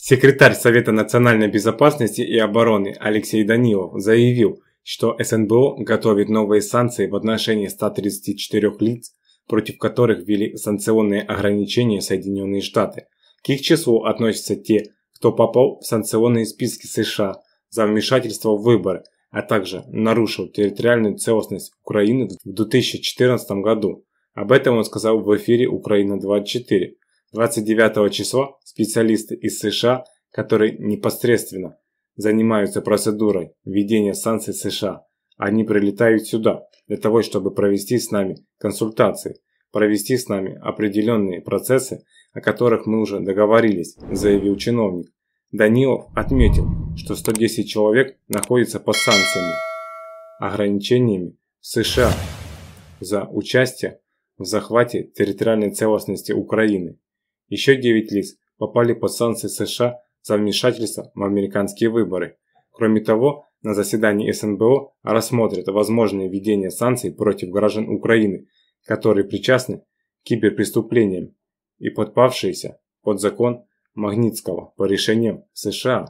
Секретарь Совета национальной безопасности и обороны Алексей Данилов заявил, что СНБО готовит новые санкции в отношении 134 лиц, против которых ввели санкционные ограничения Соединенные Штаты. К их числу относятся те, кто попал в санкционные списки США за вмешательство в выборы, а также нарушил территориальную целостность Украины в 2014 году. Об этом он сказал в эфире «Украина-24». 29 числа специалисты из США, которые непосредственно занимаются процедурой введения санкций США, они прилетают сюда для того, чтобы провести с нами консультации, провести с нами определенные процессы, о которых мы уже договорились, заявил чиновник. Данилов отметил, что 110 человек находятся под санкциями, ограничениями в США за участие в захвате территориальной целостности Украины. Еще 9 лиц попали под санкции США за вмешательство в американские выборы. Кроме того, на заседании СНБО рассмотрят возможное введение санкций против граждан Украины, которые причастны к киберпреступлениям и подпавшиеся под закон Магнитского по решениям США.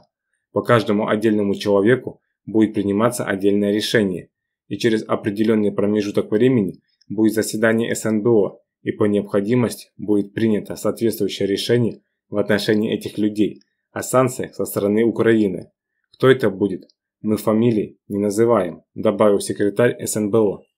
По каждому отдельному человеку будет приниматься отдельное решение, и через определенный промежуток времени будет заседание СНБО, и по необходимости будет принято соответствующее решение в отношении этих людей о санкциях со стороны Украины. Кто это будет, мы фамилии не называем, добавил секретарь СНБО.